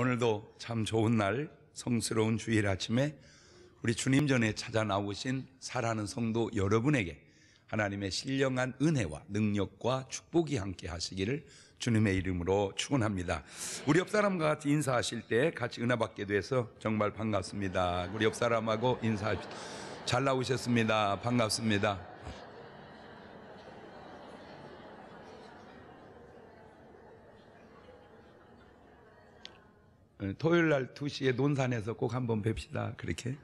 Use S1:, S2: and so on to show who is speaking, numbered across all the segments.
S1: 오늘도 참 좋은 날, 성스러운 주일 아침에 우리 주님 전에 찾아 나오신 사랑하는 성도 여러분에게 하나님의 신령한 은혜와 능력과 축복이 함께 하시기를 주님의 이름으로 축원합니다. 우리 옆 사람과 같이 인사하실 때 같이 은혜 받게 돼서 정말 반갑습니다. 우리 옆 사람하고 인사합시다. 잘 나오셨습니다. 반갑습니다. 예, 토요일 날 2시에 논산에서 꼭 한번 뵙시다. 그렇게.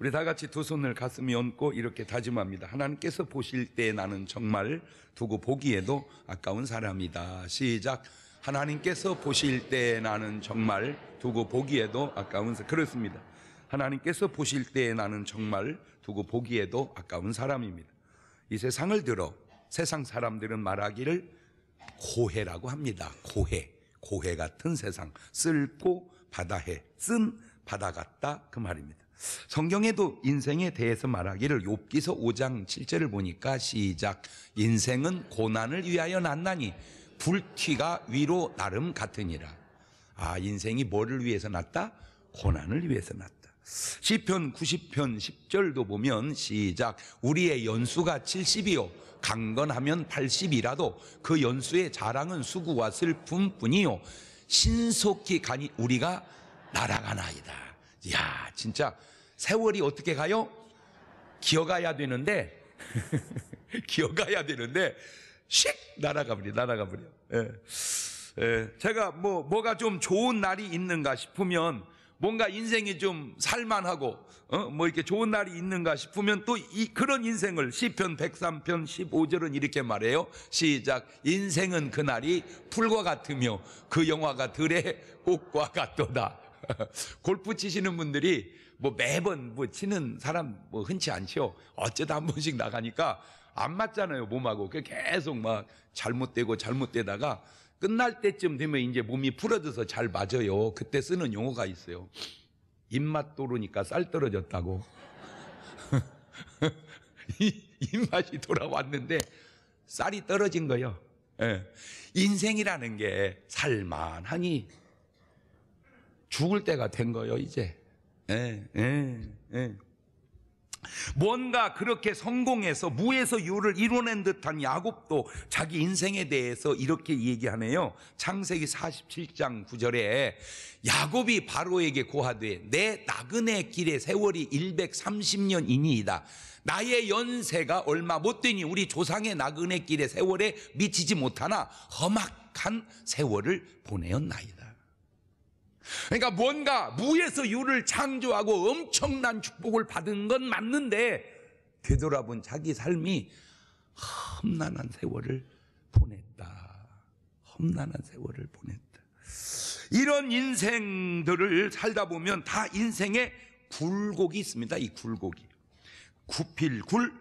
S1: 우리 다 같이 두 손을 가슴에 얹고 이렇게 다짐합니다. 하나님께서 보실 때 나는 정말 두고 보기에도 아까운 사람이다. 시작. 하나님께서 보실 때 나는 정말 두고 보기에도 아까운 사람. 그렇습니다. 하나님께서 보실 때 나는 정말 두고 보기에도 아까운 사람입니다. 이 세상을 들어 세상 사람들은 말하기를 고해라고 합니다. 고해. 고해 같은 세상, 쓸고 바다해, 쓴 바다 같다 그 말입니다. 성경에도 인생에 대해서 말하기를 욥기서 5장 7절을 보니까 시작 인생은 고난을 위하여 났나니 불티가 위로 나름 같으니라. 아, 인생이 뭐를 위해서 났다? 고난을 위해서 났다. 시편 90편 10절도 보면 시작 우리의 연수가 70이요 강건하면 80이라도 그 연수의 자랑은 수구와 슬픔뿐이요 신속히 가니 우리가 날아가나이다. 야, 진짜 세월이 어떻게 가요? 기어가야 되는데 기어가야 되는데 씩 날아가 버려. 날아가 버려. 예. 예. 제가 뭐 뭐가 좀 좋은 날이 있는가 싶으면 뭔가 인생이 좀 살만하고 어? 뭐 이렇게 좋은 날이 있는가 싶으면 또 이, 그런 인생을 시편 103편 15절은 이렇게 말해요. 시작 인생은 그날이 풀과 같으며 그 영화가 들의 꽃과 같도다. 골프 치시는 분들이 뭐 매번 뭐 치는 사람 뭐 흔치 않죠. 어쩌다 한 번씩 나가니까 안 맞잖아요 몸하고 그 계속 막 잘못되고 잘못되다가 끝날 때쯤 되면 이제 몸이 풀어져서 잘 맞아요. 그때 쓰는 용어가 있어요. 입맛 도르니까 쌀 떨어졌다고. 입맛이 돌아왔는데 쌀이 떨어진 거예요. 예. 인생이라는 게 살만하니 죽을 때가 된 거예요, 이제. 예, 예, 예. 뭔가 그렇게 성공해서 무에서 유를 이뤄낸 듯한 야곱도 자기 인생에 대해서 이렇게 얘기하네요. 창세기 47장 9절에 야곱이 바로에게 고하되 내 나그네 길의 세월이 130년이니이다. 나의 연세가 얼마 못 되니 우리 조상의 나그네 길의 세월에 미치지 못하나 험악한 세월을 보내었나이다. 그러니까 뭔가 무에서 유를 창조하고 엄청난 축복을 받은 건 맞는데 되돌아본 자기 삶이 험난한 세월을 보냈다. 험난한 세월을 보냈다. 이런 인생들을 살다 보면 다 인생에 굴곡이 있습니다. 이 굴곡이. 굽힐 굴,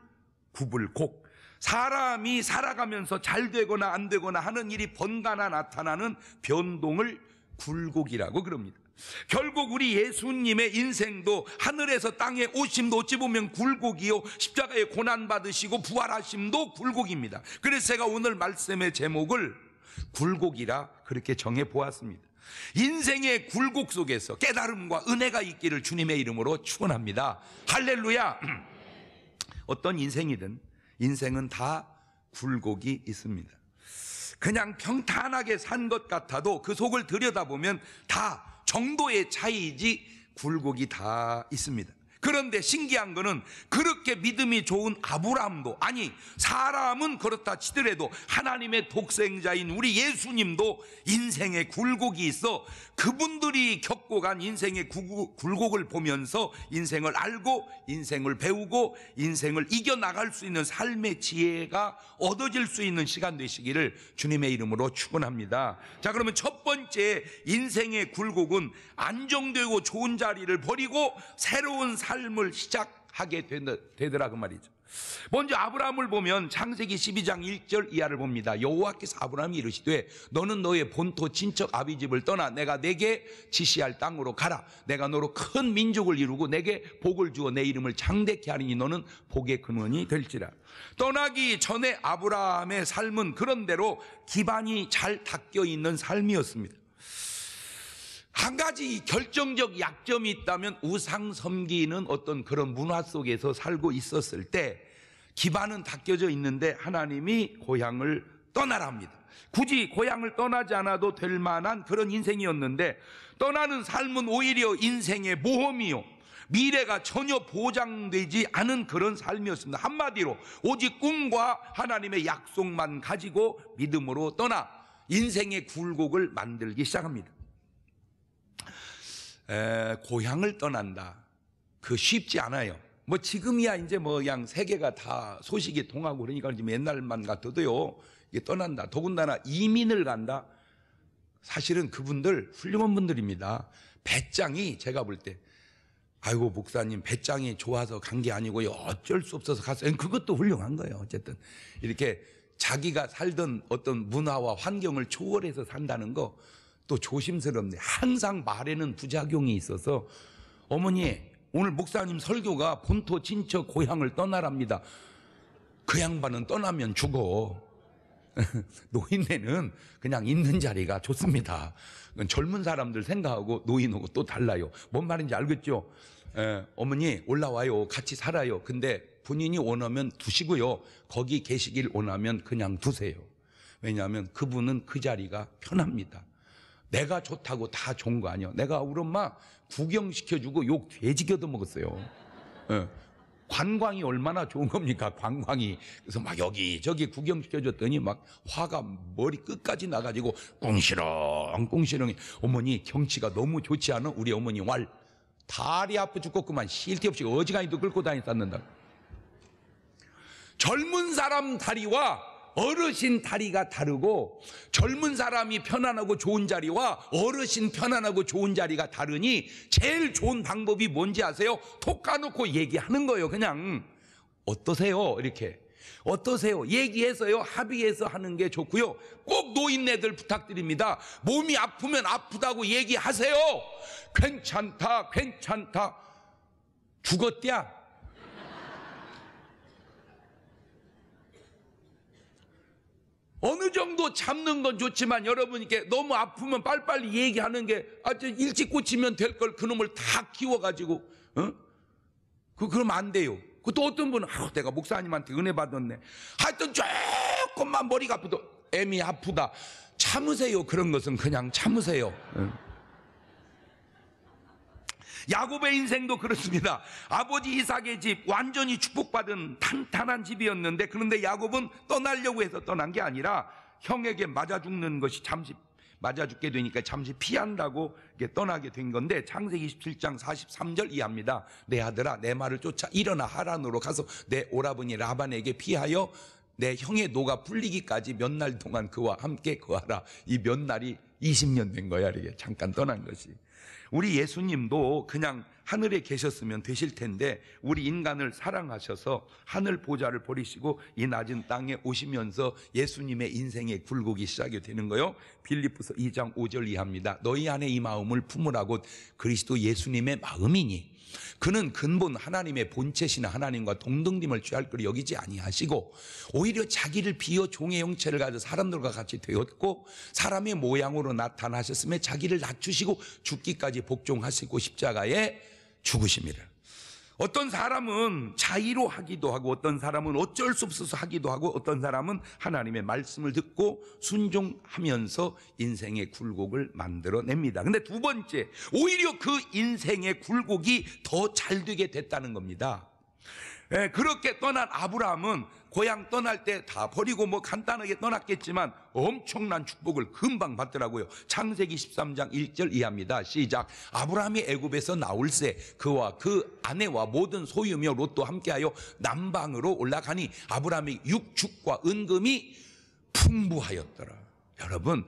S1: 굽을 곡. 사람이 살아가면서 잘 되거나 안 되거나 하는 일이 번갈아 나타나는 변동을 굴곡이라고 그럽니다. 결국 우리 예수님의 인생도 하늘에서 땅에 오심도 어찌 보면 굴곡이요. 십자가에 고난받으시고 부활하심도 굴곡입니다. 그래서 제가 오늘 말씀의 제목을 굴곡이라 그렇게 정해보았습니다. 인생의 굴곡 속에서 깨달음과 은혜가 있기를 주님의 이름으로 축원합니다. 할렐루야. 어떤 인생이든 인생은 다 굴곡이 있습니다. 그냥 평탄하게 산 것 같아도 그 속을 들여다보면 다 정도의 차이지 굴곡이 다 있습니다. 그런데 신기한 거는 그렇게 믿음이 좋은 아브라함도 아니 사람은 그렇다 치더라도 하나님의 독생자인 우리 예수님도 인생의 굴곡이 있어 그분들이 겪고 간 인생의 굴곡을 보면서 인생을 알고 인생을 배우고 인생을 이겨나갈 수 있는 삶의 지혜가 얻어질 수 있는 시간 되시기를 주님의 이름으로 축원합니다. 자 그러면 첫 번째 인생의 굴곡은 안정되고 좋은 자리를 버리고 새로운 삶 삶을 시작하게 되더라 그 말이죠. 먼저 아브라함을 보면 창세기 12장 1절 이하를 봅니다. 여호와께서 아브라함이 이르시되 너는 너의 본토 친척 아비 집을 떠나 내가 내게 지시할 땅으로 가라. 내가 너로 큰 민족을 이루고 내게 복을 주어 내 이름을 장대케 하리니 너는 복의 근원이 될지라. 떠나기 전에 아브라함의 삶은 그런대로 기반이 잘 닦여 있는 삶이었습니다. 한 가지 결정적 약점이 있다면 우상 섬기는 어떤 그런 문화 속에서 살고 있었을 때 기반은 닦여져 있는데 하나님이 고향을 떠나랍니다 굳이 고향을 떠나지 않아도 될 만한 그런 인생이었는데 떠나는 삶은 오히려 인생의 모험이요. 미래가 전혀 보장되지 않은 그런 삶이었습니다. 한마디로 오직 꿈과 하나님의 약속만 가지고 믿음으로 떠나 인생의 굴곡을 만들기 시작합니다. 에, 고향을 떠난다. 그 쉽지 않아요. 뭐 지금이야 이제 뭐 그냥 세계가 다 소식이 통하고 그러니까 이제 옛날만 같아도요. 이게 떠난다. 더군다나 이민을 간다. 사실은 그분들 훌륭한 분들입니다. 배짱이 제가 볼 때 아이고 목사님 배짱이 좋아서 간 게 아니고요. 어쩔 수 없어서 갔어요. 그것도 훌륭한 거예요. 어쨌든 이렇게 자기가 살던 어떤 문화와 환경을 초월해서 산다는 거또 조심스럽네. 항상 말에는 부작용이 있어서 어머니 오늘 목사님 설교가 본토 친척 고향을 떠나랍니다. 그 양반은 떠나면 죽어. 노인네는 그냥 있는 자리가 좋습니다. 젊은 사람들 생각하고 노인하고 또 달라요. 뭔 말인지 알겠죠? 에, 어머니 올라와요. 같이 살아요. 근데 본인이 원하면 두시고요. 거기 계시길 원하면 그냥 두세요. 왜냐하면 그분은 그 자리가 편합니다. 내가 좋다고 다 좋은 거 아니야. 내가 우리 엄마 구경시켜주고 욕 돼지겨도 먹었어요. 네. 관광이 얼마나 좋은 겁니까? 관광이. 그래서 막 여기저기 구경시켜줬더니 막 화가 머리 끝까지 나가지고 꽁시렁, 꽁시렁. 어머니 경치가 너무 좋지 않아? 우리 어머니 왈. 다리 아프 죽겠구만. 쉴데 없이 어지간히도 끌고 다니 쌌는다. 젊은 사람 다리와 어르신 다리가 다르고 젊은 사람이 편안하고 좋은 자리와 어르신 편안하고 좋은 자리가 다르니 제일 좋은 방법이 뭔지 아세요? 톡 까놓고 얘기하는 거예요. 그냥 어떠세요? 이렇게 어떠세요? 얘기해서요, 합의해서 하는 게 좋고요. 꼭 노인네들 부탁드립니다. 몸이 아프면 아프다고 얘기하세요. 괜찮다, 괜찮다. 죽었디야? 어느 정도 참는건 좋지만 여러분께 너무 아프면 빨리빨리 얘기하는 게 아주 일찍 고치면 될 걸 그놈을 다 키워가지고 어? 그 그러면 안 돼요. 그 또 어떤 분은 아 내가 목사님한테 은혜 받았네. 하여튼 조금만 머리가 아프도 애미 아프다. 참으세요. 그런 것은 그냥 참으세요. 어? 야곱의 인생도 그렇습니다. 아버지 이삭의 집 완전히 축복받은 탄탄한 집이었는데 그런데 야곱은 떠나려고 해서 떠난 게 아니라 형에게 맞아 죽는 것이 잠시 맞아 죽게 되니까 잠시 피한다고 떠나게 된 건데 창세기 27장 43절 이합니다. 내 아들아 내 말을 쫓아 일어나 하란으로 가서 내 오라버니 라반에게 피하여 내 형의 노가 풀리기까지 몇 날 동안 그와 함께 거하라. 이 몇 날이 20년 된 거야. 이게 잠깐 떠난 것이. 우리 예수님도 그냥 하늘에 계셨으면 되실 텐데 우리 인간을 사랑하셔서 하늘 보좌를 버리시고 이 낮은 땅에 오시면서 예수님의 인생의 굴곡이 시작이 되는 거요. 빌립보서 2장 5절 이하니다 너희 안에 이 마음을 품으라고 그리스도 예수님의 마음이니 그는 근본 하나님의 본체신 하나님과 동등님을 취할 걸 여기지 아니하시고 오히려 자기를 비어 종의 형체를 가져 사람들과 같이 되었고 사람의 모양으로 나타나셨으에 자기를 낮추시고 죽기까지 복종하시고 십자가에 죽으십니다. 어떤 사람은 자의로 하기도 하고 어떤 사람은 어쩔 수 없어서 하기도 하고 어떤 사람은 하나님의 말씀을 듣고 순종하면서 인생의 굴곡을 만들어냅니다. 근데 두 번째, 오히려 그 인생의 굴곡이 더 잘 되게 됐다는 겁니다. 예, 그렇게 떠난 아브라함은 고향 떠날 때 다 버리고 뭐 간단하게 떠났겠지만 엄청난 축복을 금방 받더라고요. 창세기 13장 1절 이합니다 시작. 아브라함이 애굽에서 나올새 그와 그 아내와 모든 소유며 롯도 함께하여 남방으로 올라가니 아브라함이 육축과 은금이 풍부하였더라. 여러분,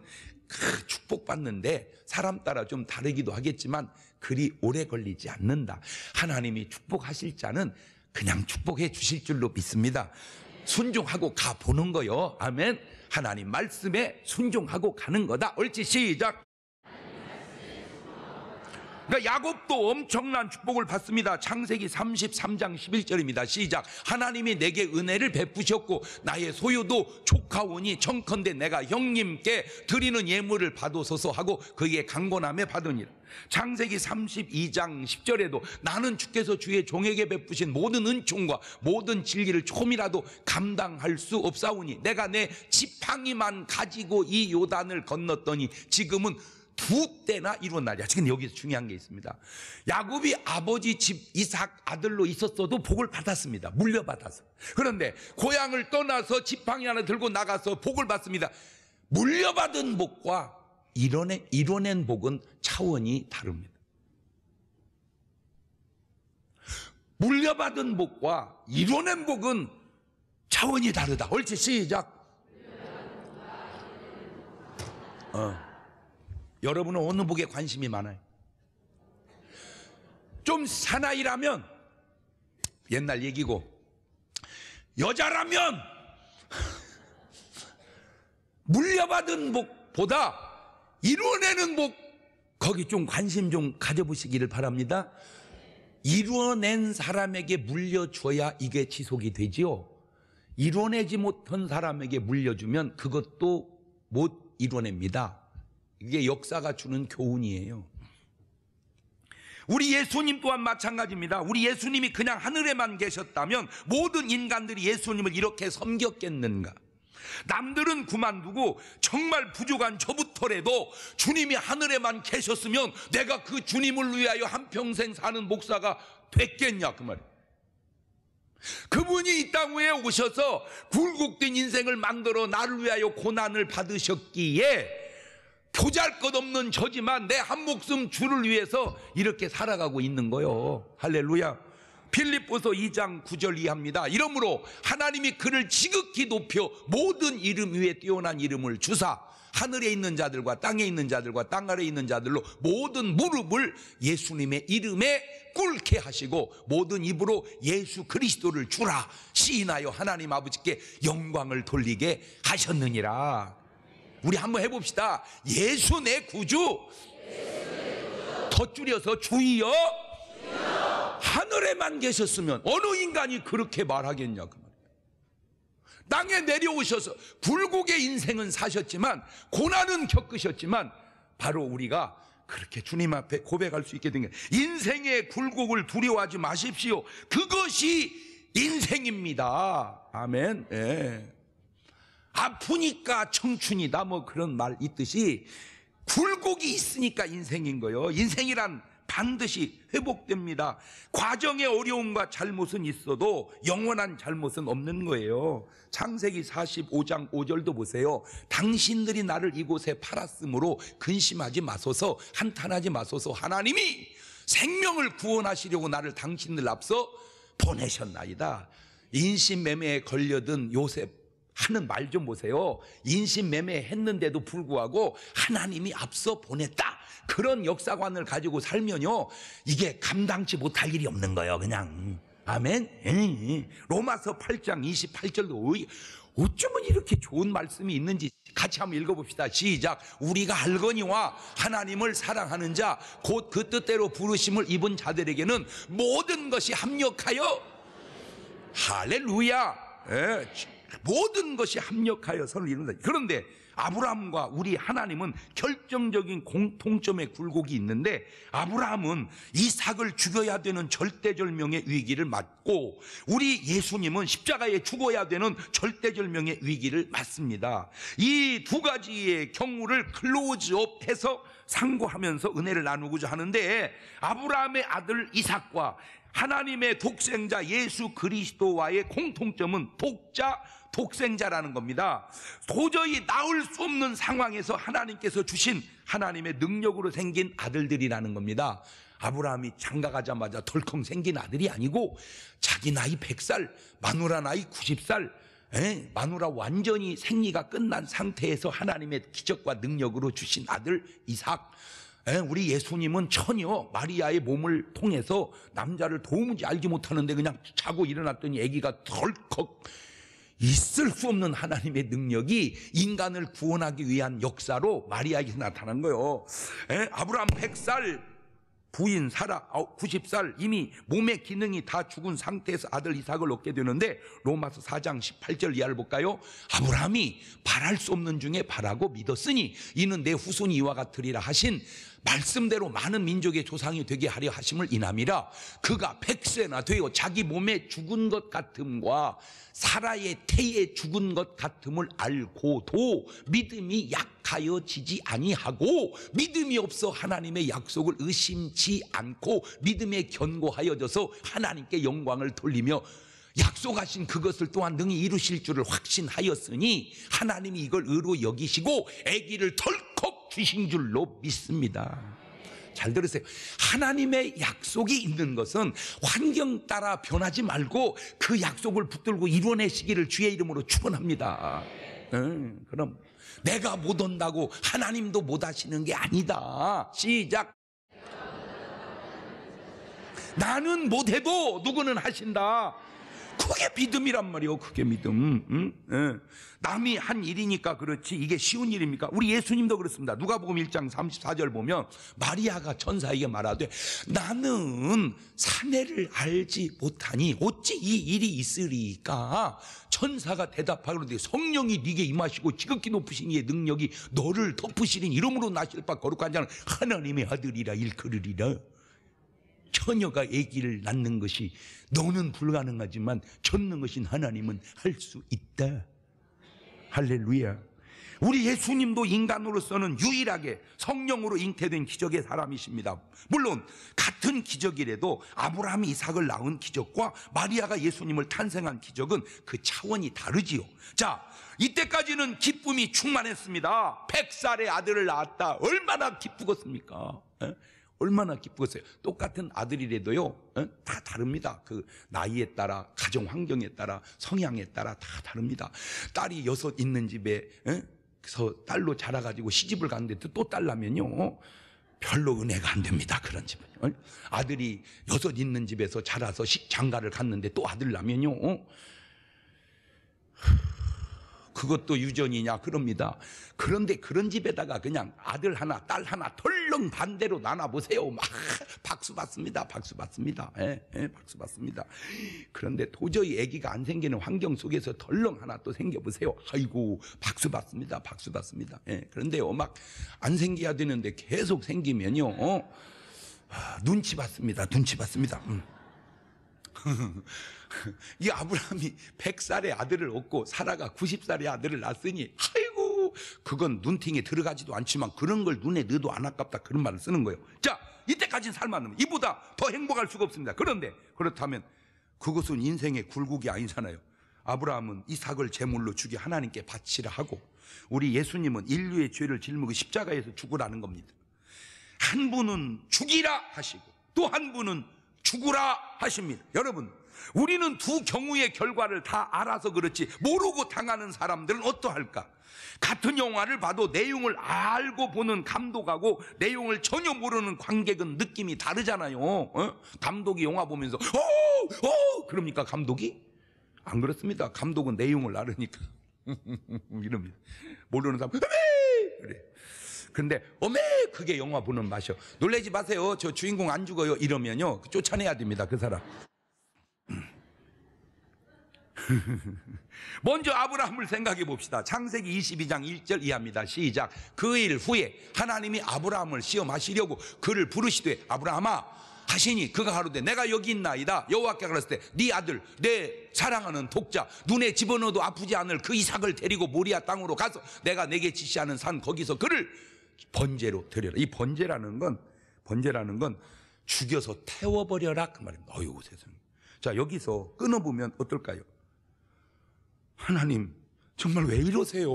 S1: 그 축복받는데 사람 따라 좀 다르기도 하겠지만 그리 오래 걸리지 않는다. 하나님이 축복하실 자는 그냥 축복해 주실 줄로 믿습니다. 순종하고 가보는 거요. 아멘. 하나님 말씀에 순종하고 가는 거다. 옳지, 시작. 그러니까 야곱도 엄청난 축복을 받습니다. 창세기 33장 11절입니다. 시작. 하나님이 내게 은혜를 베푸셨고 나의 소유도 조카오니 청컨대 내가 형님께 드리는 예물을 받으소서 하고 그에게 강건함에 받으니라. 창세기 32장 10절에도 나는 주께서 주의 종에게 베푸신 모든 은총과 모든 진리를 조금이라도 감당할 수 없사오니 내가 내 지팡이만 가지고 이 요단을 건넜더니 지금은 두 때나 이루은 날이야. 지금 여기서 중요한 게 있습니다. 야곱이 아버지 집 이삭 아들로 있었어도 복을 받았습니다. 물려받아서. 그런데 고향을 떠나서 지팡이 하나 들고 나가서 복을 받습니다. 물려받은 복과 이뤄낸, 이뤄낸 복은 차원이 다릅니다. 물려받은 복과 이뤄낸 복은 차원이 다르다. 옳지, 시작. 어. 여러분은 어느 복에 관심이 많아요? 좀 사나이라면 옛날 얘기고 여자라면 물려받은 복보다 이루어내는 복 거기 좀 관심 좀 가져보시기를 바랍니다. 이루어낸 사람에게 물려줘야 이게 지속이 되지요. 이뤄내지 못한 사람에게 물려주면 그것도 못 이뤄냅니다. 이게 역사가 주는 교훈이에요. 우리 예수님 또한 마찬가지입니다. 우리 예수님이 그냥 하늘에만 계셨다면 모든 인간들이 예수님을 이렇게 섬겼겠는가? 남들은 그만두고 정말 부족한 저부터라도 주님이 하늘에만 계셨으면 내가 그 주님을 위하여 한평생 사는 목사가 됐겠냐 그 말이에요. 그분이 이 땅 위에 오셔서 굴곡된 인생을 만들어 나를 위하여 고난을 받으셨기에 교잘 것 없는 저지만 내 한 목숨 주를 위해서 이렇게 살아가고 있는 거요. 할렐루야. 필립보서 2장 9절 이합니다. 이러므로 하나님이 그를 지극히 높여 모든 이름 위에 뛰어난 이름을 주사 하늘에 있는 자들과 땅에 있는 자들과 땅 아래에 있는 자들로 모든 무릎을 예수님의 이름에 꿇게 하시고 모든 입으로 예수 그리스도를 주라 시인하여 하나님 아버지께 영광을 돌리게 하셨느니라. 우리 한번 해봅시다. 예수 내 구주. 덧줄여서 주이여. 하늘에만 계셨으면 어느 인간이 그렇게 말하겠냐 그말이에 땅에 내려오셔서 불국의 인생은 사셨지만 고난은 겪으셨지만 바로 우리가 그렇게 주님 앞에 고백할 수 있게 된 게 인생의 굴곡을 두려워하지 마십시오. 그것이 인생입니다. 아멘. 예. 아프니까 청춘이다 뭐 그런 말 있듯이 굴곡이 있으니까 인생인 거예요. 인생이란 반드시 회복됩니다. 과정의 어려움과 잘못은 있어도 영원한 잘못은 없는 거예요. 창세기 45장 5절도 보세요. 당신들이 나를 이곳에 팔았으므로 근심하지 마소서, 한탄하지 마소서. 하나님이 생명을 구원하시려고 나를 당신들 앞서 보내셨나이다. 인신매매에 걸려든 요셉 하는 말 좀 보세요. 인신매매 했는데도 불구하고 하나님이 앞서 보냈다. 그런 역사관을 가지고 살면요. 이게 감당치 못할 일이 없는 거예요. 그냥. 아멘. 로마서 8장 28절도 어쩌면 이렇게 좋은 말씀이 있는지 같이 한번 읽어봅시다. 시작. 우리가 알거니와 하나님을 사랑하는 자, 곧 그 뜻대로 부르심을 입은 자들에게는 모든 것이 합력하여 할렐루야. 에이. 예, 모든 것이 합력하여 선을 이룬다. 그런데 아브라함과 우리 하나님은 결정적인 공통점의 굴곡이 있는데 아브라함은 이삭을 죽여야 되는 절대절명의 위기를 맞고 우리 예수님은 십자가에 죽어야 되는 절대절명의 위기를 맞습니다. 이 두 가지의 경우를 클로즈업해서 상고하면서 은혜를 나누고자 하는데 아브라함의 아들 이삭과 하나님의 독생자 예수 그리스도와의 공통점은 독자 독생자라는 겁니다. 도저히 나올 수 없는 상황에서 하나님께서 주신 하나님의 능력으로 생긴 아들들이라는 겁니다. 아브라함이 장가가자마자 덜컹 생긴 아들이 아니고 자기 나이 100살, 마누라 나이 90살, 에? 마누라 완전히 생리가 끝난 상태에서 하나님의 기적과 능력으로 주신 아들 이삭. 에? 우리 예수님은 전혀 마리아의 몸을 통해서 남자를 도무지 알지 못하는데 그냥 자고 일어났더니 아기가 덜컥 있을 수 없는 하나님의 능력이 인간을 구원하기 위한 역사로 마리아에게 나타난 거예요. 에? 아브라함 100살 부인 사라 90살 이미 몸의 기능이 다 죽은 상태에서 아들 이삭을 얻게 되는데 로마서 4장 18절 이하를 볼까요? 아브라함이 바랄 수 없는 중에 바라고 믿었으니 이는 내 후손이 이와 같으리라 하신 말씀대로 많은 민족의 조상이 되게 하려 하심을 인함이라 그가 백세나 되어 자기 몸에 죽은 것 같음과 사라의 태에 죽은 것 같음을 알고도 믿음이 약하여지지 아니하고 믿음이 없어 하나님의 약속을 의심치 않고 믿음에 견고하여져서 하나님께 영광을 돌리며 약속하신 그것을 또한 능히 이루실 줄을 확신하였으니 하나님이 이걸 의로 여기시고 아기를 덜컥 주신 줄로 믿습니다. 잘 들으세요. 하나님의 약속이 있는 것은 환경 따라 변하지 말고 그 약속을 붙들고 이뤄내시기를 주의 이름으로 축원합니다. 응, 네, 그럼 내가 못 온다고 하나님도 못 하시는 게 아니다. 시작. 나는 못해도 누구는 하신다. 그게 믿음이란 말이요. 그게 믿음. 응? 응. 남이 한 일이니까 그렇지 이게 쉬운 일입니까? 우리 예수님도 그렇습니다. 누가복음 1장 34절 보면 마리아가 천사에게 말하되 나는 사내를 알지 못하니 어찌 이 일이 있으리까? 천사가 대답하기로되 성령이 네게 임하시고 지극히 높으신 이의 능력이 너를 덮으시니 이름으로 나실 바 거룩한 자는 하나님의 아들이라 일컬으리라. 처녀가 아기를 낳는 것이 너는 불가능하지만 젖는 것인 하나님은 할 수 있다. 할렐루야. 우리 예수님도 인간으로서는 유일하게 성령으로 잉태된 기적의 사람이십니다. 물론 같은 기적이라도 아브라함이 이삭을 낳은 기적과 마리아가 예수님을 탄생한 기적은 그 차원이 다르지요. 자, 이때까지는 기쁨이 충만했습니다. 백살의 아들을 낳았다. 얼마나 기쁘겠습니까? 에? 예? 얼마나 기쁘겠어요. 똑같은 아들이라도요, 어? 다 다릅니다. 그 나이에 따라, 가정 환경에 따라, 성향에 따라 다 다릅니다. 딸이 여섯 있는 집에, 어? 그래서 딸로 자라가지고 시집을 갔는데 또 딸라면요, 별로 은혜가 안 됩니다. 그런 집은. 어? 아들이 여섯 있는 집에서 자라서 시, 장가를 갔는데 또 아들 나면요, 어? 그것도 유전이냐 그럽니다. 그런데 그런 집에다가 그냥 아들 하나 딸 하나 덜렁 반대로 나눠 보세요. 막 박수 받습니다. 박수 받습니다. 예, 예, 박수 받습니다. 그런데 도저히 아기가 안 생기는 환경 속에서 덜렁 하나 또 생겨 보세요. 아이고 박수 받습니다. 박수 받습니다. 예, 그런데요 막 안 생겨야 되는데 계속 생기면요 어? 아, 눈치 받습니다. 눈치 받습니다. 음. 이 아브라함이 100살의 아들을 얻고 사라가 90살의 아들을 낳았으니 아이고 그건 눈팅에 들어가지도 않지만 그런 걸 눈에 넣어도 안 아깝다 그런 말을 쓰는 거예요. 자 이때까지는 살만하면 이보다 더 행복할 수가 없습니다. 그런데 그렇다면 그것은 인생의 굴곡이 아니잖아요. 아브라함은 이삭을 제물로 죽기 하나님께 바치라 하고 우리 예수님은 인류의 죄를 짊고 십자가에서 죽으라는 겁니다. 한 분은 죽이라 하시고 또 한 분은 죽으라 하십니다. 여러분, 우리는 두 경우의 결과를 다 알아서 그렇지 모르고 당하는 사람들은 어떠할까? 같은 영화를 봐도 내용을 알고 보는 감독하고 내용을 전혀 모르는 관객은 느낌이 다르잖아요. 어? 감독이 영화 보면서 어! 어! 그러니까 감독이? 안 그렇습니다. 감독은 내용을 알으니까 이러면 모르는 사람 그래. 근데 어메 그게 영화 보는 맛이요. 놀래지 마세요. 저 주인공 안 죽어요. 이러면요 쫓아내야 됩니다. 그 사람. 먼저 아브라함을 생각해 봅시다. 창세기 22장 1절 이합니다 시작. 그 일 후에 하나님이 아브라함을 시험하시려고 그를 부르시되 아브라함아 하시니 그가 하루되 내가 여기 있나이다. 여호와께 그랬을 때 네 아들 내 사랑하는 독자 눈에 집어넣어도 아프지 않을 그 이삭을 데리고 모리아 땅으로 가서 내가 내게 지시하는 산 거기서 그를 번제로 드려라. 이 번제라는 건 번제라는 건 죽여서 태워버려라 그 말입니다. 어유 세상. 자 여기서 끊어보면 어떨까요? 하나님 정말 왜 이러세요?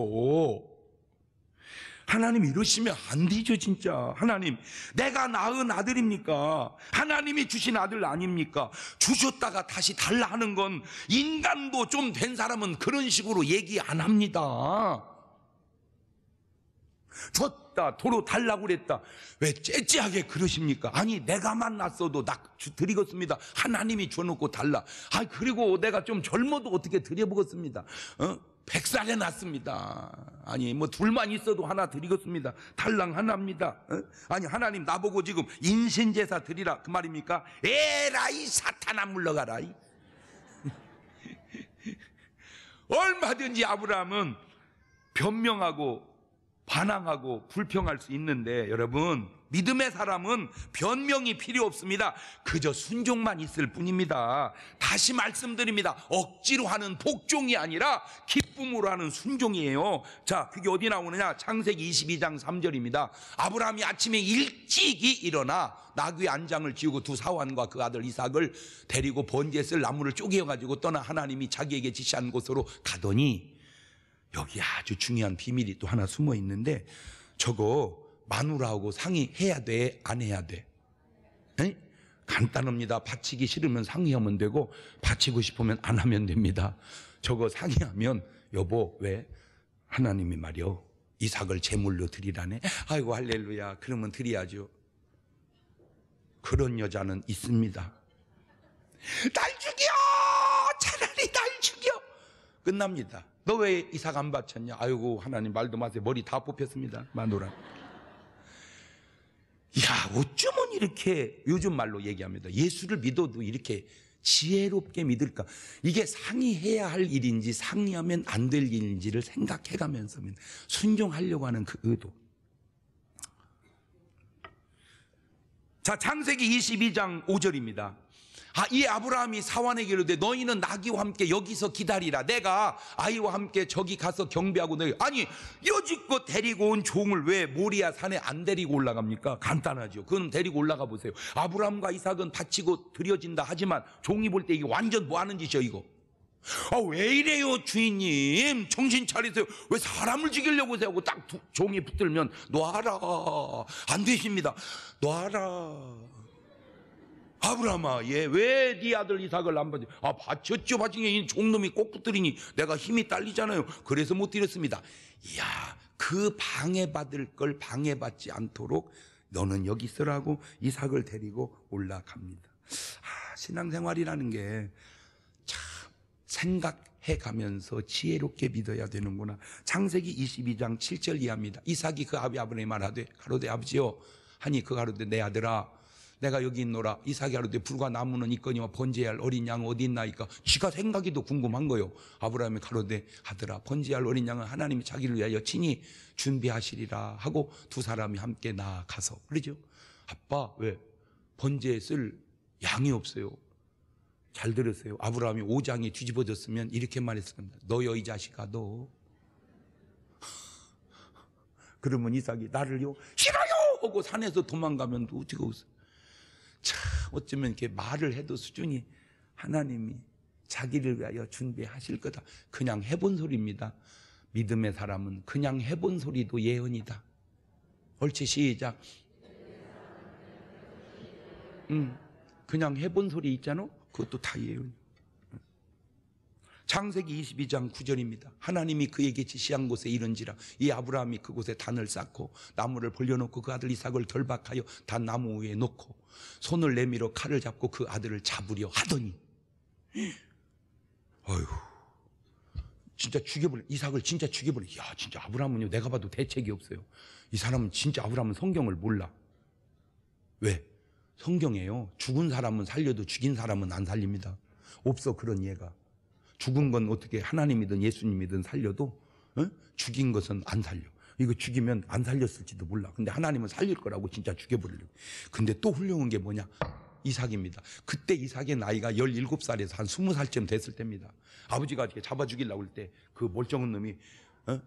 S1: 하나님 이러시면 안 되죠 진짜 하나님 내가 낳은 아들입니까 하나님이 주신 아들 아닙니까 주셨다가 다시 달라 하는 건 인간도 좀 된 사람은 그런 식으로 얘기 안 합니다 저 없다. 도로 달라고 그랬다. 왜 째째하게 그러십니까? 아니, 내가 만났어도 나 드리겠습니다. 하나님이 줘놓고 달라. 아, 그리고 내가 좀 젊어도 어떻게 드려보겠습니다. 어? 백살에 났습니다. 아니, 뭐 둘만 있어도 하나 드리겠습니다. 달랑 하나입니다. 어? 아니, 하나님 나보고 지금 인신제사 드리라. 그 말입니까? 에라이, 사탄아 물러가라. 얼마든지 아브라함은 변명하고 반항하고 불평할 수 있는데 여러분 믿음의 사람은 변명이 필요 없습니다. 그저 순종만 있을 뿐입니다. 다시 말씀드립니다. 억지로 하는 복종이 아니라 기쁨으로 하는 순종이에요. 자, 그게 어디 나오느냐? 창세기 22장 3절입니다. 아브라함이 아침에 일찍이 일어나 나귀 안장을 지우고 두 사환과 그 아들 이삭을 데리고 번제에 쓸 나무를 쪼개어 가지고 떠나 하나님이 자기에게 지시한 곳으로 가더니 여기 아주 중요한 비밀이 또 하나 숨어 있는데 저거 마누라하고 상의해야 돼? 안 해야 돼? 에이? 간단합니다. 바치기 싫으면 상의하면 되고 바치고 싶으면 안 하면 됩니다. 저거 상의하면 여보 왜 하나님이 말이요 이삭을 제물로 드리라네. 아이고 할렐루야. 그러면 드려야죠. 그런 여자는 있습니다. 날 죽여! 차라리 날 죽여! 끝납니다. 너왜 이삭 안 바쳤냐? 아이고, 하나님 말도 마세요. 머리 다 뽑혔습니다. 마누라. 야, 어쩌면 이렇게 요즘 말로 얘기합니다. 예수를 믿어도 이렇게 지혜롭게 믿을까? 이게 상의해야 할 일인지 상의하면 안 될 일인지를 생각해 가면서 순종하려고 하는 그 의도. 자, 창세기 22장 5절입니다. 아, 이 아브라함이 사환에게 이르되 너희는 나귀와 함께 여기서 기다리라. 내가 아이와 함께 저기 가서 경비하고 너희 아니 여지껏 데리고 온 종을 왜 모리아 산에 안 데리고 올라갑니까? 간단하죠. 그럼 데리고 올라가 보세요. 아브라함과 이삭은 바치고 드려진다 하지만 종이 볼 때 이게 완전 뭐 하는 짓이죠 이거. 아, 왜 이래요, 주인님? 정신 차리세요. 왜 사람을 죽이려고 하세요? 하고 딱 두, 종이 붙들면, 놔라. 안 되십니다. 놔라. 아브라함아, 얘왜네 아들 이삭을 안받지 아, 받쳤죠받친게 종놈이 꼭 붙들이니 내가 힘이 딸리잖아요. 그래서 못 드렸습니다. 이야, 그 방해받을 걸 방해받지 않도록 너는 여기 있으라고 이삭을 데리고 올라갑니다. 아, 신앙생활이라는 게 참 생각해 가면서 지혜롭게 믿어야 되는구나. 창세기 22장 7절 이하입니다. 이삭이 그 아비 아버님 말하되 가로되 아버지요 하니 그 가로되 내 아들아 내가 여기 있노라 이삭이하루되 불과 나무는 있거니와 번제할 어린 양은 어디 있나이까 지가 생각이 더 궁금한 거요 아브라함이 가로되 하더라 번제할 어린 양은 하나님이 자기를 위하여 친히 준비하시리라 하고 두 사람이 함께 나아가서 그러죠 아빠 왜 번제에 쓸 양이 없어요 잘 들으세요 아브라함이 오장이 뒤집어졌으면 이렇게 말했을 겁니다 너여 이 자식아 너 그러면 이삭이 나를요 싫어요 하고 산에서 도망가면 어떻게 웃어요 참 어쩌면 이렇게 말을 해도 수준이 하나님이 자기를 위하여 준비하실 거다. 그냥 해본 소리입니다. 믿음의 사람은 그냥 해본 소리도 예언이다. 옳지, 시작. 응, 음, 그냥 해본 소리 있잖아? 그것도 다 예언. 이 창세기 22장 9절입니다. 하나님이 그에게 지시한 곳에 이른지라 이 아브라함이 그곳에 단을 쌓고 나무를 벌려놓고 그 아들 이삭을 결박하여 단 나무 위에 놓고 손을 내밀어 칼을 잡고 그 아들을 잡으려 하더니 어휴 진짜 죽여버려 이삭을 진짜 죽여버려 야 진짜 아브라함은요 내가 봐도 대책이 없어요 이 사람은 진짜 아브라함은 성경을 몰라 왜? 성경에요 죽은 사람은 살려도 죽인 사람은 안 살립니다 없어 그런 예가 죽은 건 어떻게 하나님이든 예수님이든 살려도 어? 죽인 것은 안 살려. 이거 죽이면 안 살렸을지도 몰라. 근데 하나님은 살릴 거라고 진짜 죽여버리려고. 근데 또 훌륭한 게 뭐냐? 이삭입니다. 그때 이삭의 나이가 17살에서 한 20살쯤 됐을 때입니다. 아버지가 이렇게 잡아 죽이려고 할 때 그 멀쩡한 놈이 어?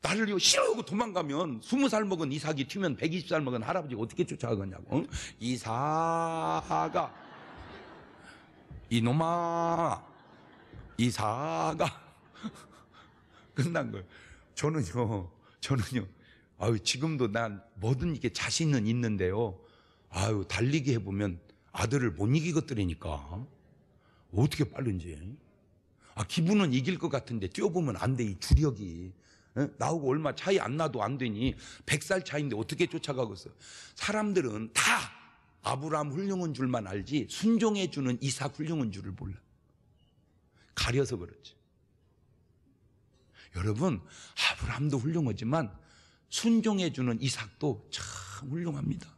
S1: 나를 싫어하고 도망가면 20살 먹은 이삭이 튀면 120살 먹은 할아버지가 어떻게 쫓아가냐고. 어? 이삭아 가 이놈아 이사가 끝난 거예요. 저는요, 저는요, 아유, 지금도 난 뭐든 이게 자신은 있는데요. 아유, 달리기 해보면 아들을 못 이기것들이니까. 어떻게 빠른지. 아, 기분은 이길 것 같은데 뛰어보면 안 돼, 이 주력이. 어? 나하고 얼마 차이 안 나도 안 되니 100살 차인데 어떻게 쫓아가겠어요? 사람들은 다 아브라함 훌륭한 줄만 알지 순종해 주는 이삭 훌륭한 줄을 몰라. 가려서 그렇지. 여러분, 아브라함도 훌륭하지만 순종해주는 이삭도 참 훌륭합니다.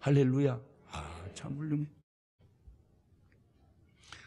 S1: 할렐루야. 아, 참 훌륭해.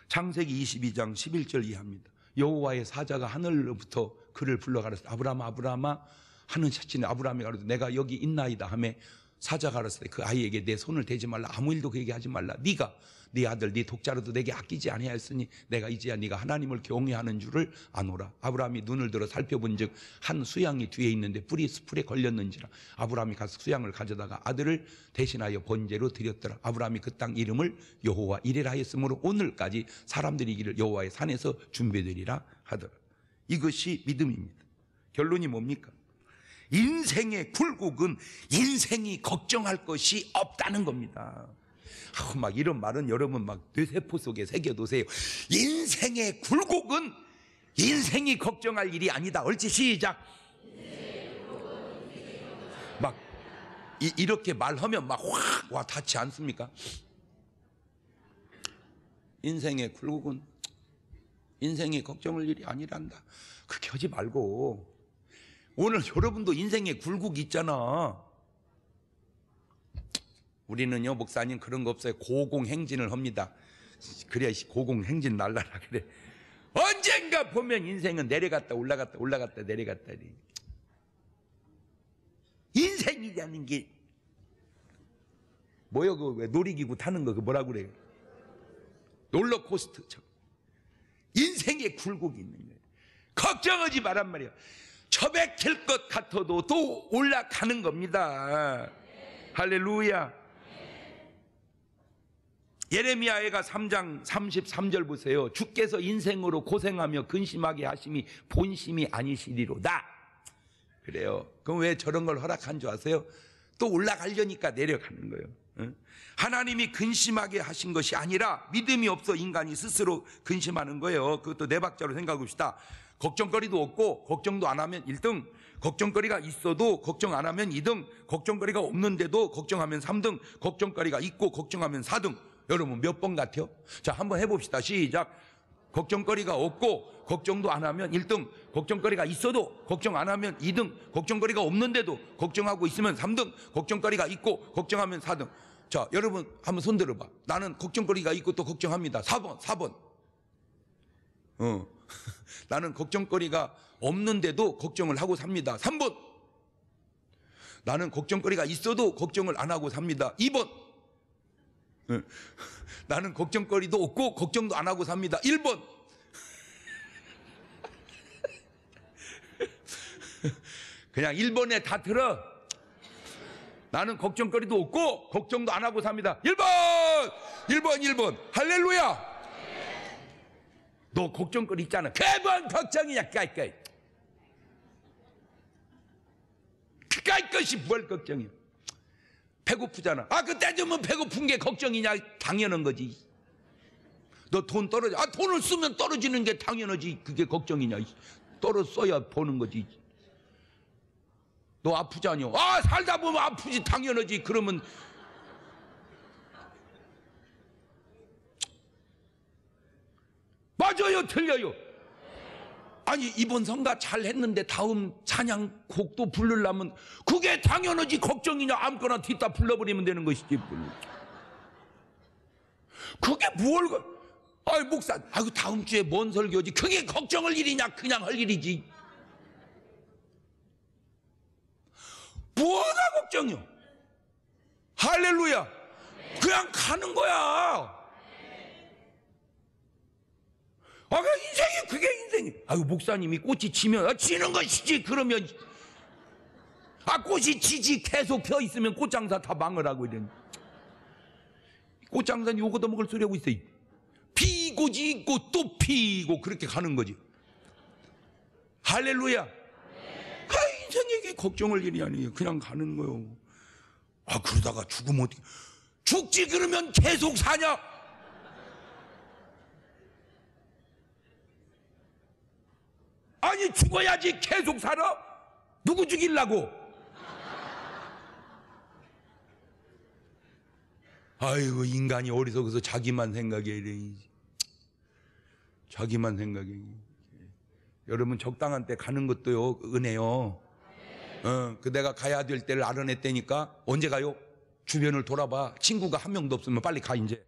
S1: 창세기 22장 11절 이하입니다. 여호와의 사자가 하늘로부터 그를 불러 가라사 아브라함 아브라함아 하는 샷친는 아브라함이 가라사 내가 여기 있나이다 하매 사자가 가라사그 아이에게 내 손을 대지 말라 아무 일도 그에게 하지 말라 네가 네 아들 네 독자로도 내게 아끼지 아니하였으니 내가 이제야 네가 하나님을 경외하는 줄을 아노라. 아브라함이 눈을 들어 살펴본즉 한 수양이 뒤에 있는데 뿌리 스풀에 걸렸는지라. 아브라함이 가서 수양을 가져다가 아들을 대신하여 번제로 드렸더라. 아브라함이 그 땅 이름을 여호와 이레라 했으므로 오늘까지 사람들이 이기를 여호와의 산에서 준비되리라 하더라. 이것이 믿음입니다. 결론이 뭡니까? 인생의 굴곡은 인생이 걱정할 것이 없다는 겁니다. 아우, 막 이런 말은 여러분 막 뇌세포 속에 새겨두세요. 인생의 굴곡은 인생이 걱정할 일이 아니다. 얼치 시작. 막 이, 렇게 말하면 막 확와 닿지 않습니까? 인생의 굴곡은 인생이 걱정할 일이 아니란다. 그렇게 하지 말고 오늘 여러분도 인생의 굴곡 있잖아. 우리는요, 목사님 그런 거 없어요. 고공행진을 합니다. 그래야 고공행진 날라라 그래. 언젠가 보면 인생은 내려갔다 올라갔다 올라갔다 내려갔다. 인생이라는 게뭐여그 놀이기구 타는 거그 뭐라 그래요? 롤러코스터처럼 인생의 굴곡이 있는 거예요. 걱정하지 말란 말이에요. 처백힐 것 같아도 또 올라가는 겁니다. 할렐루야. 예레미야애가 3장 33절 보세요. 주께서 인생으로 고생하며 근심하게 하심이 본심이 아니시리로다. 그래요. 그럼 왜 저런 걸 허락한 줄 아세요? 또 올라가려니까 내려가는 거예요. 하나님이 근심하게 하신 것이 아니라 믿음이 없어 인간이 스스로 근심하는 거예요. 그것도 네 박자로 생각해 시다 걱정거리도 없고 걱정도 안 하면 1등, 걱정거리가 있어도 걱정 안 하면 2등, 걱정거리가 없는데도 걱정하면 3등, 걱정거리가 있고 걱정하면 4등. 여러분 몇 번 같아요? 자, 한번 해봅시다. 시작. 걱정거리가 없고 걱정도 안 하면 1등, 걱정거리가 있어도 걱정 안 하면 2등, 걱정거리가 없는데도 걱정하고 있으면 3등, 걱정거리가 있고 걱정하면 4등. 자, 여러분 한번 손 들어봐. 나는 걱정거리가 있고 또 걱정합니다. 4번, 4번. 어. 나는 걱정거리가 없는데도 걱정을 하고 삽니다. 3번. 나는 걱정거리가 있어도 걱정을 안 하고 삽니다. 2번. 나는 걱정거리도 없고 걱정도 안 하고 삽니다. 1번. 그냥 1번에 다 들어. 나는 걱정거리도 없고 걱정도 안 하고 삽니다. 1번! 1번, 1번. 할렐루야! 너 걱정거리 있잖아. 그번 걱정이야 깔깔. 깔깔 까이 것이 뭘 걱정이야. 배고프잖아. 아, 그때 주면 배고픈 게 걱정이냐? 당연한 거지. 너 돈 떨어져. 아, 돈을 쓰면 떨어지는 게 당연하지. 그게 걱정이냐? 떨어 써야 보는 거지. 너아프자않 아, 살다 보면 아프지. 당연하지. 그러면 맞아요. 틀려요. 아니 이번 성가 잘했는데 다음 찬양곡도 부르려면 그게 당연하지 걱정이냐 아무거나 뒤따 불러버리면 되는 것이지 그게 뭘 아이 목사 아이고 다음 주에 뭔 설교지 그게 걱정할 일이냐 그냥 할 일이지 뭐가 걱정이요 할렐루야 그냥 가는 거야 아, 그 인생이 그게 인생이. 아유, 목사님이 꽃이 지면, 아, 지는 것이지. 그러면. 아, 꽃이 지지. 계속 펴 있으면 꽃장사 다망을하고 이런. 꽃장사는 요거도 먹을 소리 하고 있어. 요 피고 지고 또 피고 그렇게 가는 거지. 할렐루야. 아, 인생에게 걱정할 일이 아니에요. 그냥 가는 거요. 아, 그러다가 죽으면 어떻게. 죽지 그러면 계속 사냐? 아니 죽어야지 계속 살아? 누구 죽이려고 아이고 인간이 어리석어서 자기만 생각해 이래 자기만 생각해 여러분 적당한 때 가는 것도요 은혜요 어, 그 내가 가야 될 때를 알아냈다니까 언제 가요? 주변을 돌아봐 친구가 한 명도 없으면 빨리 가 이제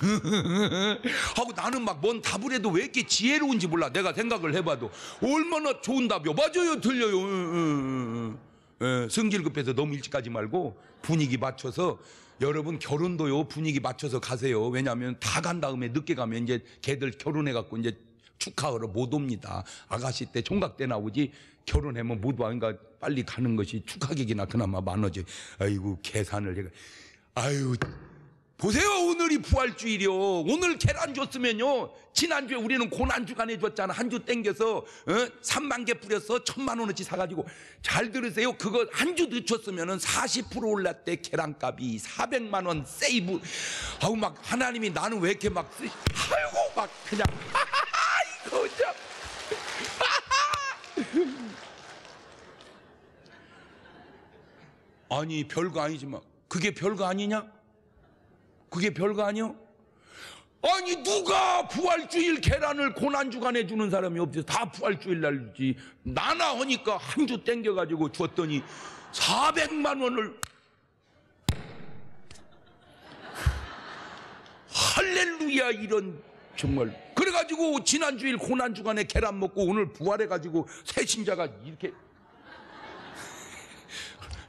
S1: 하고 나는 막 뭔 답을 해도 왜 이렇게 지혜로운지 몰라. 내가 생각을 해봐도 얼마나 좋은 답이요. 맞아요, 들려요. 음, 음, 음. 에, 성질 급해서 너무 일찍 가지 말고 분위기 맞춰서 여러분 결혼도요 분위기 맞춰서 가세요. 왜냐하면 다 간 다음에 늦게 가면 이제 걔들 결혼해 갖고 이제 축하하러 못 옵니다. 아가씨 때 총각 때 나오지 결혼하면 못 와. 그러니까 빨리 가는 것이 축하객이나 그나마 많아지. 아이고 계산을 해. 아유 보세요 오늘이 부활주일이요 오늘 계란 줬으면요 지난주에 우리는 고난 주간에 줬잖아 한주 땡겨서 어? 3만 개 뿌려서 천만 원어치 사가지고 잘 들으세요 그거 한주 늦췄으면 은40% 올랐대 계란값이 400만 원 세이브 아우 막 하나님이 나는 왜 이렇게 막 쓰... 아이고 막 그냥 하하하 이거 참 아니 별거 아니지만 뭐. 그게 별거 아니냐? 그게 별거 아니요? 아니 누가 부활주일 계란을 고난주간에 주는 사람이 없지 다 부활주일 날 주지 나나 하니까 한 주 땡겨가지고 주었더니 400만 원을 할렐루야 이런 정말 그래가지고 지난주일 고난주간에 계란 먹고 오늘 부활해가지고 새 신자가 이렇게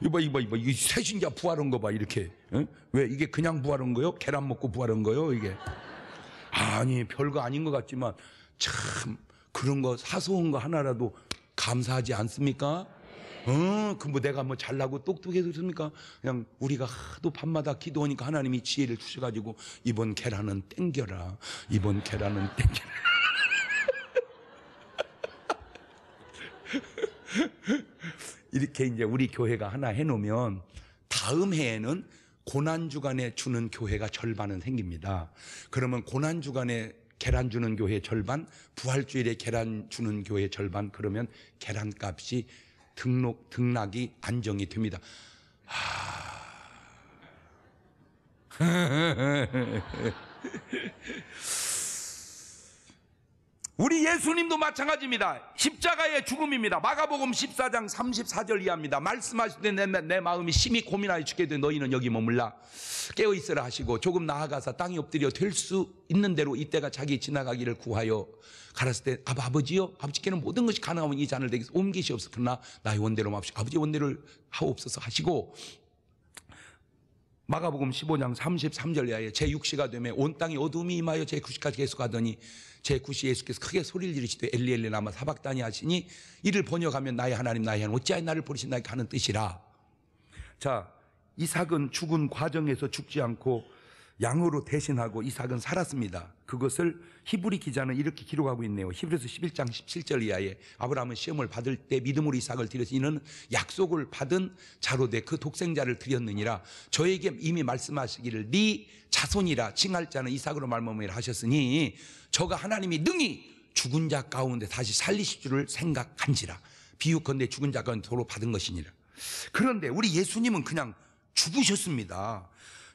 S1: 이봐 이봐 이봐 이 새신자 부활한 거 봐 이렇게 응? 왜 이게 그냥 부활한 거요? 계란 먹고 부활한 거요? 이게 아니 별거 아닌 것 같지만 참 그런 거 사소한 거 하나라도 감사하지 않습니까? 어, 그뭐 내가 뭐 잘나고 똑똑해졌습니까? 그냥 우리가 하도 밤마다 기도하니까 하나님이 지혜를 주셔가지고 이번 계란은 땡겨라. 이번 계란은 땡겨라. 이렇게 이제 우리 교회가 하나 해놓으면 다음 해에는 고난주간에 주는 교회가 절반은 생깁니다. 그러면 고난주간에 계란 주는 교회 절반, 부활주일에 계란 주는 교회 절반, 그러면 계란값이 등록, 등락이 안정이 됩니다. 하... 아. 우리 예수님도 마찬가지입니다. 십자가의 죽음입니다. 마가복음 14장 34절 이하입니다. 말씀하시되 내, 내 마음이 심히 고민하여 죽게되 너희는 여기 머물라 깨어 있으라 하시고 조금 나아가서 땅이 엎드려 될 수 있는 대로 이때가 자기 지나가기를 구하여 가라스때 아버 아버지요 아버지께는 모든 것이 가능하면 이 잔을 내게서 옮기시옵소서 그러나 나의 원대로 마옵시 아버지 원대를 하옵소서 하시고 마가복음 15장 33절 이하에 제6시가 되매 온 땅이 어둠이 임하여 제9시까지 계속 하더니 제9시 예수께서 크게 소리를 지르시되 엘리엘리 나마 사박단이 하시니 이를 번역하면 나의 하나님 나의 하나님 어찌하여 나를 부르신다에게 하는 뜻이라 자 이삭은 죽은 과정에서 죽지 않고 양으로 대신하고 이삭은 살았습니다. 그것을 히브리 기자는 이렇게 기록하고 있네요. 히브리서 11장 17절 이하에 아브라함은 시험을 받을 때 믿음으로 이삭을 드려서 이는 약속을 받은 자로 돼그 독생자를 드렸느니라 저에게 이미 말씀하시기를 네 자손이라 칭할 자는 이삭으로 말미암라 하셨으니 저가 하나님이 능히 죽은 자 가운데 다시 살리실 줄을 생각한지라 비유컨대 죽은 자 가운데 도로 받은 것이니라 그런데 우리 예수님은 그냥 죽으셨습니다.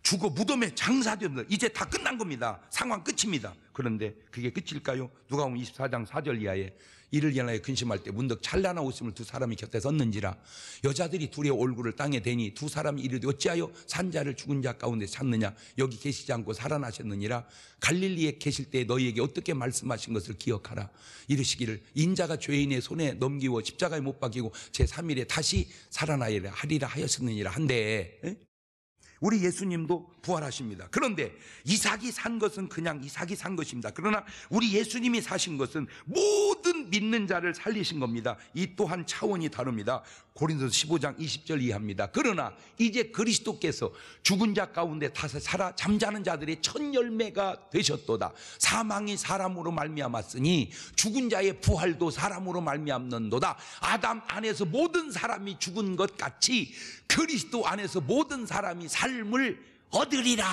S1: 죽어 무덤에 장사되었는 이제 다 끝난 겁니다. 상황 끝입니다. 그런데 그게 끝일까요? 누가 보면 24장 4절 이하에 이를 연하여 근심할 때 문득 찬란한 웃음을 두 사람이 곁에 섰는지라 여자들이 둘의 얼굴을 땅에 대니 두 사람이 이르되 어찌하여 산자를 죽은 자 가운데 찾느냐 여기 계시지 않고 살아나셨느니라 갈릴리에 계실 때 너희에게 어떻게 말씀하신 것을 기억하라 이르시기를 인자가 죄인의 손에 넘기고 십자가에 못 박이고 제3일에 다시 살아나야 하리라 하였었느니라 한데 우리 예수님도 부활하십니다. 그런데 이삭이 산 것은 그냥 이삭이 산 것입니다. 그러나 우리 예수님이 사신 것은 모든 믿는 자를 살리신 겁니다. 이 또한 차원이 다릅니다. 고린도 15장 20절 이하입니다. 그러나 이제 그리스도께서 죽은 자 가운데 다시 살아 잠자는 자들의 첫 열매가 되셨도다. 사망이 사람으로 말미암았으니 죽은 자의 부활도 사람으로 말미암는도다. 아담 안에서 모든 사람이 죽은 것 같이 그리스도 안에서 모든 사람이 삶을 얻으리라.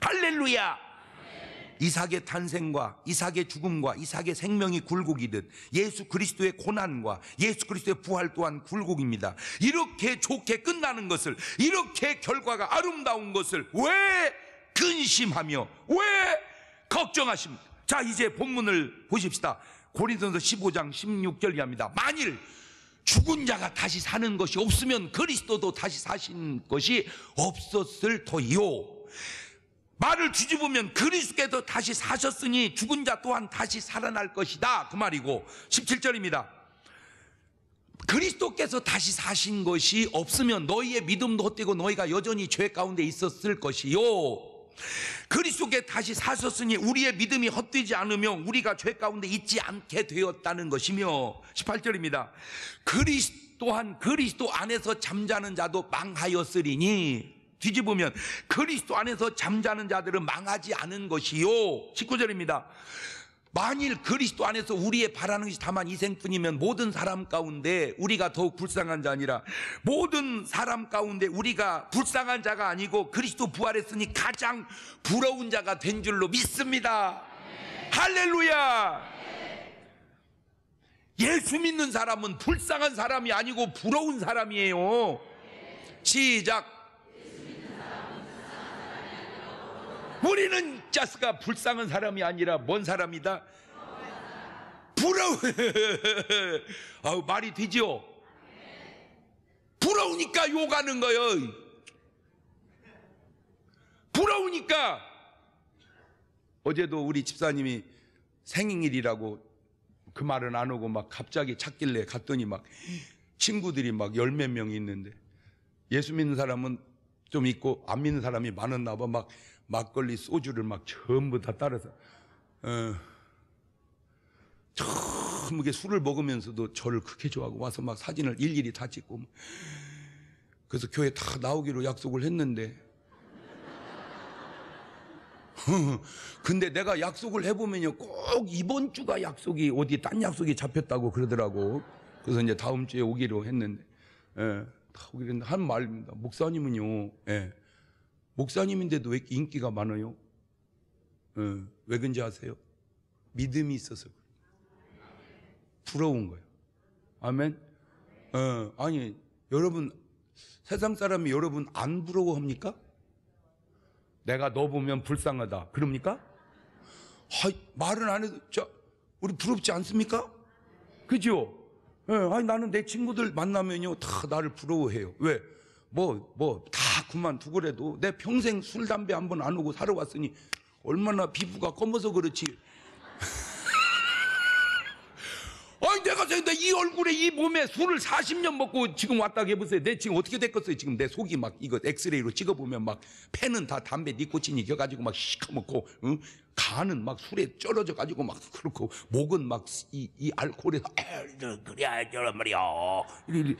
S1: 할렐루야. 이삭의 탄생과 이삭의 죽음과 이삭의 생명이 굴곡이듯 예수 그리스도의 고난과 예수 그리스도의 부활 또한 굴곡입니다. 이렇게 좋게 끝나는 것을 이렇게 결과가 아름다운 것을 왜 근심하며 왜 걱정하십니까? 자, 이제 본문을 보십시다. 고린도서 15장 16절이 합니다. 만일 죽은 자가 다시 사는 것이 없으면 그리스도도 다시 사신 것이 없었을 터이요. 말을 뒤집으면 그리스께서 다시 사셨으니 죽은 자 또한 다시 살아날 것이다. 그 말이고 17절입니다. 그리스도께서 다시 사신 것이 없으면 너희의 믿음도 헛되고 너희가 여전히 죄 가운데 있었을 것이요. 그리스도께 다시 사셨으니 우리의 믿음이 헛되지 않으면 우리가 죄 가운데 있지 않게 되었다는 것이며 18절입니다. 그리스 또한 그리스도 안에서 잠자는 자도 망하였으리니 뒤집으면 그리스도 안에서 잠자는 자들은 망하지 않은 것이요. 19절입니다. 만일 그리스도 안에서 우리의 바라는 것이 다만 이 생뿐이면 모든 사람 가운데 우리가 더욱 불쌍한 자 아니라 모든 사람 가운데 우리가 불쌍한 자가 아니고 그리스도 부활했으니 가장 부러운 자가 된 줄로 믿습니다. 할렐루야! 예수 믿는 사람은 불쌍한 사람이 아니고 부러운 사람이에요. 시작! 우리는 자스가 불쌍한 사람이 아니라 뭔 사람이다? 부러워. 아우, 말이 되지요? 부러우니까 욕하는 거요. 부러우니까. 어제도 우리 집사님이 생일이라고 그 말은 안 오고 막 갑자기 찾길래 갔더니 막 친구들이 막 열 몇 명 있는데 예수 믿는 사람은 좀 있고 안 믿는 사람이 많았나 봐. 막 막걸리, 소주를 막 전부 다 따라서, 어, 처음에 술을 먹으면서도 저를 그렇게 좋아하고 와서 막 사진을 일일이 다 찍고. 그래서 교회 다 나오기로 약속을 했는데. 근데 내가 약속을 해보면요. 꼭 이번 주가 약속이 어디 딴 약속이 잡혔다고 그러더라고. 그래서 이제 다음 주에 오기로 했는데. 예, 다 오기로 했는데. 한 말입니다. 목사님은요. 예. 목사님인데도 왜 인기가 많아요? 어, 왜 그런지 아세요? 믿음이 있어서 그 부러운 거예요. 아멘? 어, 아니, 여러분, 세상 사람이 여러분 안 부러워합니까? 내가 너 보면 불쌍하다. 그럽니까? 아 말은 안 해도, 자, 우리 부럽지 않습니까? 그죠? 예, 아니, 나는 내 친구들 만나면요, 다 나를 부러워해요. 왜? 뭐, 뭐, 다 그만두고라도 내 평생 술, 담배 한번 안 오고 살아왔으니 얼마나 피부가 검어서 그렇지. 아니 내가 이 얼굴에 이 몸에 술을 40년 먹고 지금 왔다 해보세요. 내 지금 어떻게 됐겠어요? 지금 내 속이 막 이거 엑스레이로 찍어보면 막 폐는 다 담배 니코틴 이겨가지고 막 시커멓고 응? 간은 막 술에 쩔어져가지고 막 그렇고 목은 막 이 이 알코올에서 그래 저런 말이야. 이리, 이리.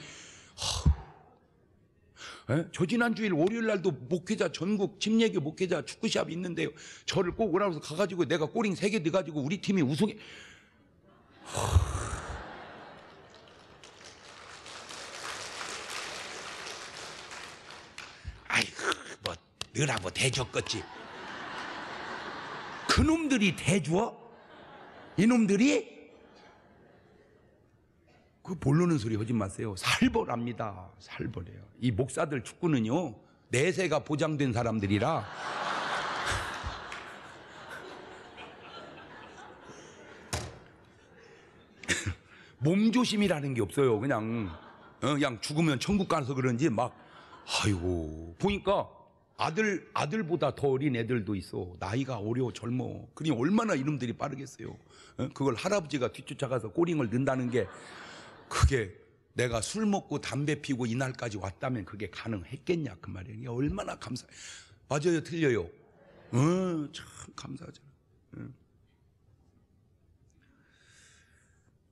S1: 에? 예? 저 지난주일 월요일 날도 목회자 전국 침례교 목회자 축구 시합 있는데요. 저를 꼭 오라고 해서 가가지고 내가 꼬링 세개 넣어가지고 우리 팀이 우승해. 아이고 그, 뭐 너라 뭐 대줬겠지. 그놈들이 대줘 이놈들이? 그 볼르는 소리 하지 마세요. 살벌합니다. 살벌해요. 이 목사들 축구는요, 내세가 보장된 사람들이라. 몸조심이라는 게 없어요. 그냥, 어, 그냥 죽으면 천국 가서 그런지 막, 아이고. 보니까 아들, 아들보다 더 어린 애들도 있어. 나이가 어려, 젊어. 그니 얼마나 이름들이 빠르겠어요. 어, 그걸 할아버지가 뒤쫓아가서 꼬링을 넣는다는 게. 그게 내가 술 먹고 담배 피고 이날까지 왔다면 그게 가능했겠냐 그 말이에요. 얼마나 감사. 해요 맞아요, 틀려요. 어, 참 감사하죠. 어.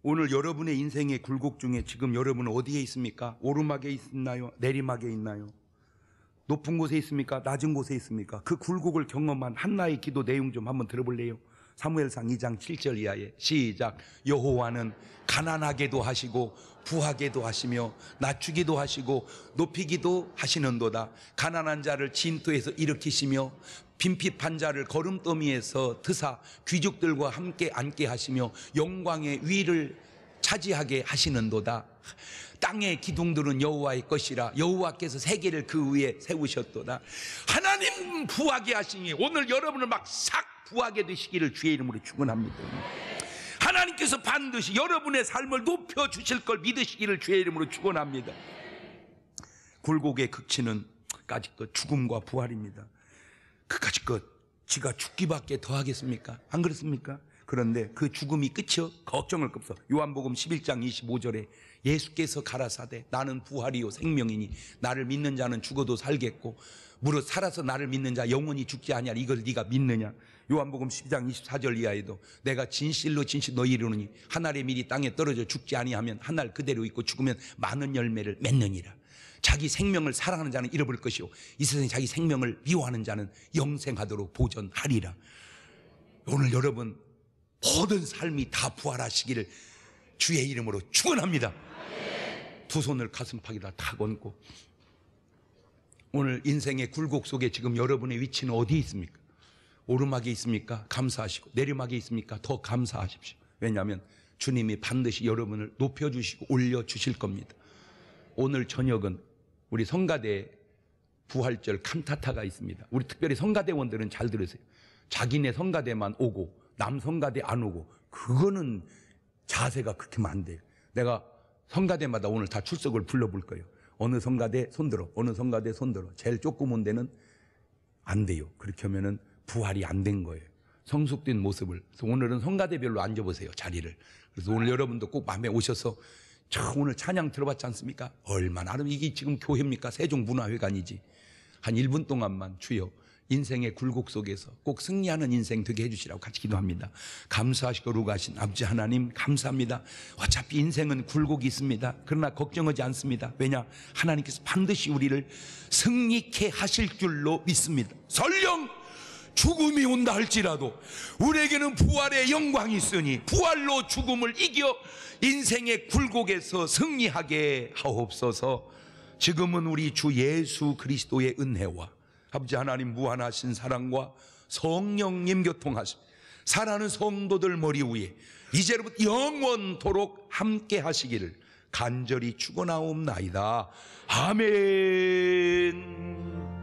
S1: 오늘 여러분의 인생의 굴곡 중에 지금 여러분은 어디에 있습니까? 오르막에 있나요? 내리막에 있나요? 높은 곳에 있습니까? 낮은 곳에 있습니까? 그 굴곡을 경험한 한나의 기도 내용 좀 한번 들어볼래요? 사무엘상 2장 7절 이하에 시작 여호와는 가난하게도 하시고 부하게도 하시며 낮추기도 하시고 높이기도 하시는도다 가난한 자를 진토에서 일으키시며 빈핍한 자를 걸음더미에서 트사 귀족들과 함께 앉게 하시며 영광의 위를 차지하게 하시는도다 땅의 기둥들은 여호와의 것이라 여호와께서 세계를 그 위에 세우셨도다 하나님 부하게 하시니 오늘 여러분을 막싹 부하게 되시기를 주의 이름으로 축원합니다. 하나님께서 반드시 여러분의 삶을 높여 주실 걸 믿으시기를 주의 이름으로 축원합니다. 굴곡의 극치는 까짓것 죽음과 부활입니다. 끝까지끝 지가 죽기밖에 더 하겠습니까? 안 그렇습니까? 그런데 그 죽음이 끝이요? 걱정을 급서 요한복음 11장 25절에 예수께서 가라사대 나는 부활이요 생명이니 나를 믿는 자는 죽어도 살겠고 무릇 살아서 나를 믿는 자 영원히 죽지 아니하리 이걸 네가 믿느냐 요한복음 12장 24절 이하에도 내가 진실로 진실 너희 이르노니 하나의 밀이 땅에 떨어져 죽지 아니하면 하나를 그대로 있고 죽으면 많은 열매를 맺느니라. 자기 생명을 사랑하는 자는 잃어버릴 것이요 이 세상에 자기 생명을 미워하는 자는 영생하도록 보존하리라. 오늘 여러분 모든 삶이 다 부활하시기를 주의 이름으로 축원합니다. 두 손을 가슴팍에다 탁 얹고 오늘 인생의 굴곡 속에 지금 여러분의 위치는 어디에 있습니까? 오르막이 있습니까? 감사하시고 내리막이 있습니까? 더 감사하십시오. 왜냐하면 주님이 반드시 여러분을 높여주시고 올려주실 겁니다. 오늘 저녁은 우리 성가대 부활절 칸타타가 있습니다. 우리 특별히 성가대원들은 잘 들으세요. 자기네 성가대만 오고 남 성가대 안 오고 그거는 자세가 그렇게 안 돼요. 내가 성가대마다 오늘 다 출석을 불러볼 거예요. 어느 성가대 손들어, 어느 성가대 손들어. 제일 조그만 데는 안 돼요. 그렇게 하면은 부활이 안 된 거예요. 성숙된 모습을. 그래서 오늘은 성가대별로 앉아보세요. 자리를. 그래서 오늘 여러분도 꼭 밤에 오셔서 참 오늘 찬양 들어봤지 않습니까? 얼마나 아름 이게 지금 교회입니까? 세종문화회관이지. 한 1분 동안만 주여 인생의 굴곡 속에서 꼭 승리하는 인생 되게 해주시라고 같이 기도합니다. 감사하시고 루가신 아버지 하나님 감사합니다. 어차피 인생은 굴곡이 있습니다. 그러나 걱정하지 않습니다. 왜냐 하나님께서 반드시 우리를 승리케 하실 줄로 믿습니다. 설령 죽음이 온다 할지라도 우리에게는 부활의 영광이 있으니 부활로 죽음을 이겨 인생의 굴곡에서 승리하게 하옵소서 지금은 우리 주 예수 그리스도의 은혜와 아버지 하나님 무한하신 사랑과 성령님 교통하심 사랑하는 성도들 머리 위에 이제로부터 영원토록 함께 하시기를 간절히 축원하옵나이다 아멘